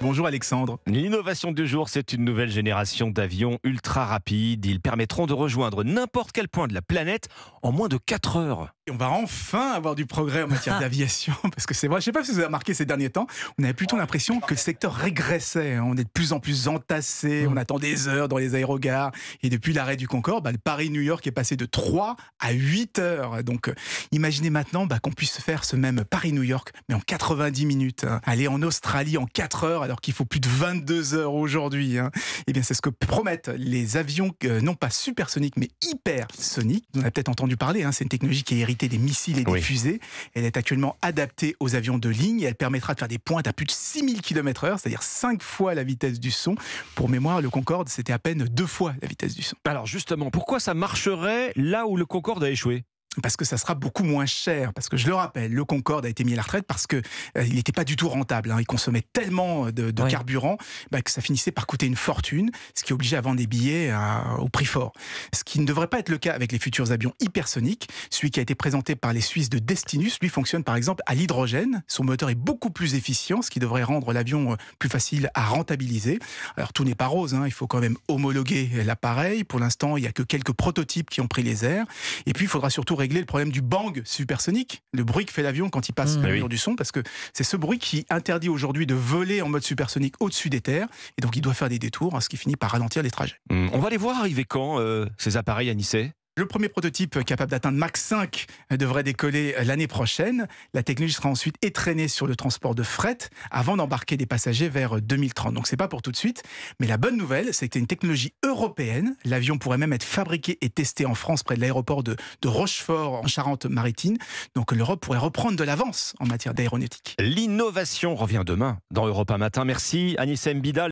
Bonjour Alexandre. L'innovation du jour, c'est une nouvelle génération d'avions ultra rapides. Ils permettront de rejoindre n'importe quel point de la planète en moins de 4 heures on va enfin avoir du progrès en matière ah. d'aviation, parce que c'est vrai, je ne sais pas si vous avez remarqué ces derniers temps, on avait plutôt l'impression que le secteur régressait. Hein. On est de plus en plus entassé, mm. on attend des heures dans les aérogares. Et depuis l'arrêt du Concorde, bah, le Paris-New York est passé de 3 à 8 heures. Donc euh, imaginez maintenant bah, qu'on puisse faire ce même Paris-New York, mais en 90 minutes. Hein. Aller en Australie en 4 heures, alors qu'il faut plus de 22 heures aujourd'hui. Hein. Eh bien c'est ce que promettent les avions, euh, non pas supersoniques, mais hypersoniques. On a peut-être entendu parler, c'est une technologie qui est des missiles et des fusées. Elle est actuellement adaptée aux avions de ligne et elle permettra de faire des pointes à plus de 6000 km heure, cest c'est-à-dire 5 fois la vitesse du son. Pour mémoire, le Concorde, c'était à peine 2 fois la vitesse du son. Alors justement, pourquoi ça marcherait là où le Concorde a échoué parce que ça sera beaucoup moins cher. Parce que je le rappelle, le Concorde a été mis à la retraite parce que euh, il n'était pas du tout rentable. Hein. Il consommait tellement de, carburant bah, que ça finissait par coûter une fortune, ce qui obligeait à vendre des billets euh, au prix fort. Ce qui ne devrait pas être le cas avec les futurs avions hypersoniques. Celui qui a été présenté par les Suisses de Destinus, lui fonctionne par exemple à l'hydrogène. Son moteur est beaucoup plus efficient, ce qui devrait rendre l'avion euh, plus facile à rentabiliser. Alors tout n'est pas rose. Hein. Il faut quand même homologuer l'appareil. Pour l'instant, il n'y a que quelques prototypes qui ont pris les airs. Et puis, il faudra surtout régler le problème du bang supersonique, le bruit que fait l'avion quand il passe mmh, le du son, parce que c'est ce bruit qui interdit aujourd'hui de voler en mode supersonique au-dessus des terres, et donc il doit faire des détours, ce qui finit par ralentir les trajets. Mmh. On va les voir arriver quand, euh, ces appareils à Nice le premier prototype capable d'atteindre Mach 5 devrait décoller euh, l'année prochaine. La technologie sera ensuite étrennée sur le transport de fret avant d'embarquer des passagers vers 2030. Euh, Donc c'est pas pour tout de suite, mais la bonne nouvelle, c'est que c'est une technologie européenne. L'avion pourrait même être fabriqué et testé en France près de l'aéroport de, Rochefort en Charente-Maritime. Donc l'Europe pourrait reprendre de l'avance en matière d'aéronautique. L'innovation revient demain dans Europa Matin. Merci Anissa Mbidal.